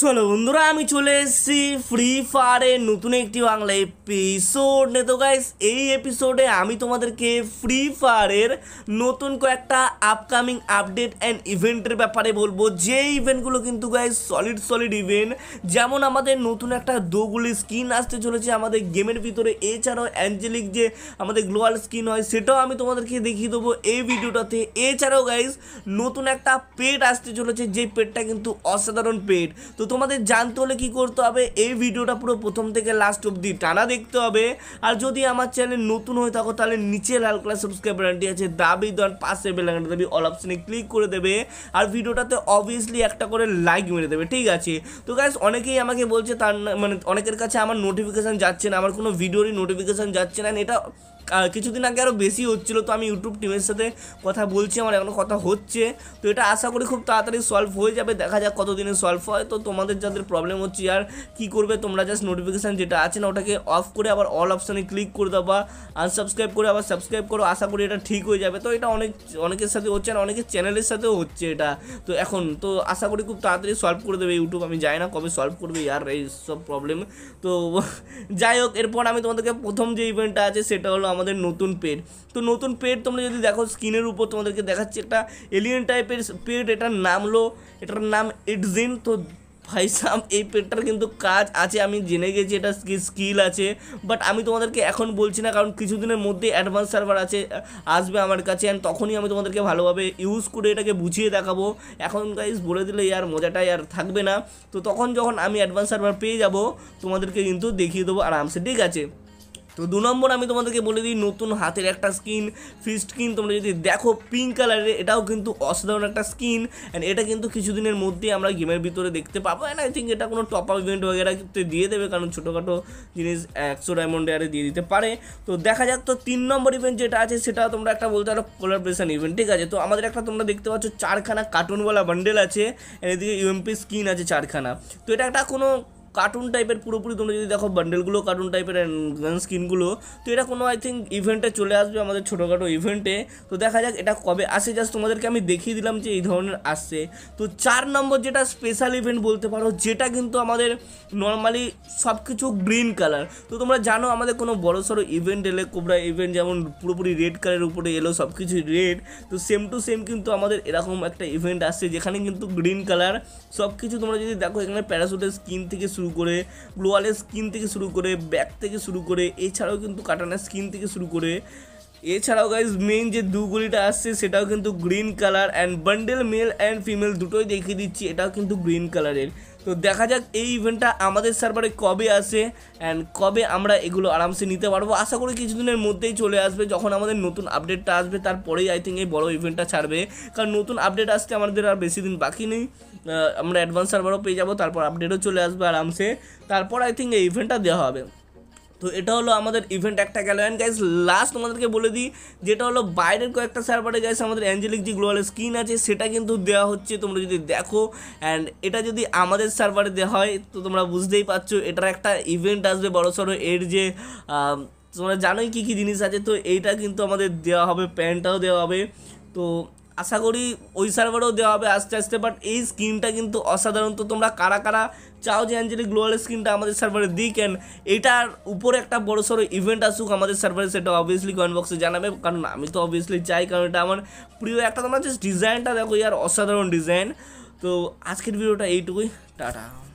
চলো বন্ধুরা আমি চলে এসেছি ফ্রি ফায়ারের নতুন একটি বাংলা এপিসোড নে তো গাইস এই এপিসোডে আমি তোমাদেরকে ফ্রি ফায়ারের নতুন কয়েকটা আপকামিং আপডেট অ্যান্ড ইভেন্টের ব্যাপারে বলবো যে ইভেন্টগুলো কিন্তু গাইস সলিড সলিড ইভেন্ট যেমন আমাদের নতুন একটা দোগুলি স্কিন আসতে চলেছে আমাদের গেমের ভিতরে এছাড়াও অ্যাঞ্জেলিক যে আমাদের গ্লোয়াল স্কিন হয় সেটাও আমি তোমাদেরকে দেখিয়ে দেবো এই ভিডিওটাতে এছাড়াও গাইস নতুন একটা পেট আসতে চলেছে যে পেটটা কিন্তু অসাধারণ পেট তো তো তোমাদের জানতে হলে কী করতে হবে এই ভিডিওটা পুরো প্রথম থেকে লাস্ট অবধি টানা দেখতে হবে আর যদি আমার চ্যানেল নতুন হয়ে থাকো তাহলে নিচে লাল কালার সাবস্ক্রাইব বাটনটি আছে দাবি দন পাশে বেলাকানটি দাবি অল অপশনে ক্লিক করে দেবে আর ভিডিওটাতে অবভিয়াসলি একটা করে লাইক মেরে দেবে ঠিক আছে তো গাইস অনেকেই আমাকে বলছে তার মানে অনেকের কাছে আমার নোটিফিকেশান যাচ্ছে না আমার কোনো ভিডিওরই নোটিফিকেশান যাচ্ছে না এটা কিছুদিন আগে আরও বেশি হচ্ছিল তো আমি ইউটিউব টিমের সাথে কথা বলছি আমার এখনও কথা হচ্ছে তো এটা আশা করি খুব তাড়াতাড়ি সলভ হয়ে যাবে দেখা যাক কতদিনে সলভ হয় তো তোমাদের যাদের প্রবলেম হচ্ছে আর কি করবে তোমরা জাস্ট নোটিফিকেশান যেটা আছে না ওটাকে অফ করে আবার অল অপশানে ক্লিক করে দাও বা আনসাবস্ক্রাইব করে আবার সাবস্ক্রাইব করো আশা করি এটা ঠিক হয়ে যাবে তো এটা অনেক অনেকের সাথে হচ্ছে আর অনেকের চ্যানেলের সাথেও হচ্ছে এটা তো এখন তো আশা করি খুব তাড়াতাড়ি সলভ করে দেবে ইউটিউব আমি জানি না কবে সলভ করবে আর এই সব প্রবলেম তো যাই হোক এরপর আমি তোমাদেরকে প্রথম যে ইভেন্টটা আছে সেটা হলো আমাদের নতুন পেট তো নতুন পেট তোমরা যদি দেখো স্কিনের উপর তোমাদেরকে দেখাচ্ছি একটা এলিয়েন টাইপের পেট এটার নাম হলো এটার নাম এডজিন তো ভাই সাম এই পেটটার কিন্তু কাজ আছে আমি জেনে গেছি এটা স্কিল আছে বাট আমি তোমাদেরকে এখন বলছি না কারণ কিছুদিনের মধ্যে অ্যাডভান্স সার্ভার আছে আসবে আমার কাছে অ্যান্ড তখনই আমি তোমাদেরকে ভালোভাবে ইউজ করে এটাকে বুঝিয়ে দেখাবো এখন গাইজ বলে দিলে আর মজাটাই আর থাকবে না তো তখন যখন আমি অ্যাডভান্স সার্ভার পেয়ে যাব তোমাদেরকে কিন্তু দেখিয়ে দেবো আরামসে ঠিক আছে তো দু নম্বর আমি তোমাদেরকে বলে দিই নতুন হাতের একটা স্কিন ফিস্ট স্কিন তোমরা যদি দেখো পিঙ্ক কালারের এটাও কিন্তু অসাধারণ একটা স্কিন অ্যান্ড এটা কিন্তু কিছুদিনের মধ্যে আমরা গেমের ভিতরে দেখতে পাবো অ্যান্ড আই থিঙ্ক এটা কোনো টপ আপ ইভেন্ট वगैरह দিয়ে দেবে কারণ ছোটোখাটো জিনিস একশো ডায়মন্ডে আরে দিয়ে দিতে পারে তো দেখা যাক তো তিন নম্বর ইভেন্ট যেটা আছে সেটা তোমরা একটা বলতে পারো কোলাবরেশন ইভেন্ট ঠিক আছে তো আমাদের একটা তোমরা দেখতে পাচ্ছ চারখানা কার্টুনওয়ালা বান্ডেল আছে এদিকে ইউএমপি স্কিন আছে চারখানা তো এটা একটা কোনো কার্টুন টাইপের পুরোপুরি তোমরা যদি দেখো বান্ডেলগুলো কার্টুন টাইপের স্কিনগুলো তো এটা কোনো আই থিঙ্ক ইভেন্টে চলে আসবে আমাদের ছোটোখাটো ইভেন্টে তো দেখা যাক এটা কবে আসে জাস্ট তোমাদেরকে আমি দেখিয়ে দিলাম যে এই ধরনের আসছে তো চার নম্বর যেটা স্পেশাল ইভেন্ট বলতে পারো যেটা কিন্তু আমাদের নর্মালি সব কিছু গ্রিন কালার তো তোমরা জানো আমাদের কোনো বড় সড়ো ইভেন্ট এলে কোবরা ইভেন্ট যেমন পুরোপুরি রেড কালারের উপরে এলো সব কিছু রেড তো সেম টু সেম কিন্তু আমাদের এরকম একটা ইভেন্ট আসছে যেখানে কিন্তু গ্রিন কালার সব কিছু তোমরা যদি দেখো এখানে প্যারাসুটের স্কিন থেকে শুরু শুরু করে গ্লোয়ালের স্কিন থেকে শুরু করে ব্যাক থেকে শুরু করে এছাড়াও কিন্তু কাটানের স্কিন থেকে শুরু করে এছাড়াও গাইজ মেন যে দুগুলিটা আসছে সেটাও কিন্তু green colour and bundle male and female দুটোই দেখিয়ে দিচ্ছি এটাও কিন্তু গ্রিন কালারের তো দেখা যাক এই ইভেন্টটা আমাদের সার্ভারে কবে আসে অ্যান্ড কবে আমরা এগুলো আরামসে নিতে পারবো আশা করি কিছুদিনের মধ্যেই চলে আসবে যখন আমাদের নতুন আপডেটটা আসবে তারপরেই আই থিঙ্ক এই বড় ইভেন্টটা ছাড়বে কারণ নতুন আপডেট আসতে আমাদের আর বেশি দিন বাকি নেই আমরা অ্যাডভান্স সার্ভারও পেয়ে যাবো তারপর আপডেটও চলে আসবে আরামসে তারপর আই থিঙ্ক এই ইভেন্টটা দেওয়া হবে তো এটা হলো আমাদের ইভেন্ট একটা গেল অ্যান্ড গাইস লাস্ট তোমাদেরকে বলে দিই যেটা হলো বাইরের কয়েকটা সার্ভারে গাইস আমাদের অ্যাঞ্জেলিক যে গ্লোয়াল স্কিন আছে সেটা কিন্তু দেওয়া হচ্ছে তোমরা যদি দেখো অ্যান্ড এটা যদি আমাদের সার্ভারে দেওয়া হয় তো তোমরা বুঝতেই পারছো এটার একটা ইভেন্ট আসবে বড়সড় এর যে তোমরা জানোই কী কী জিনিস আছে তো এইটা কিন্তু আমাদের দেওয়া হবে প্যান্টটাও দেওয়া হবে তো আশা করি ওই সার্ভারও দেওয়া হবে আস্তে আস্তে বাট এই স্কিনটা কিন্তু অসাধারণ তো তোমরা কারা কারা চাও যে অ্যাঞ্জেলি গ্লোয়াল স্কিনটা আমাদের সার্ভারে দিক কেন এটার উপরে একটা বড় সড়ো ইভেন্ট আসুক আমাদের সার্ভারে সেটা অবভিয়াসলি কমেন্ট বক্সে জানাবে কারণ আমি তো অবভিয়াসলি চাই কারণ এটা আমার প্রিয় একটা তোমার জাস্ট ডিজাইনটা দেখো ইয়ার অসাধারণ ডিজাইন তো আজকের ভিডিওটা এইটুকুই টাটা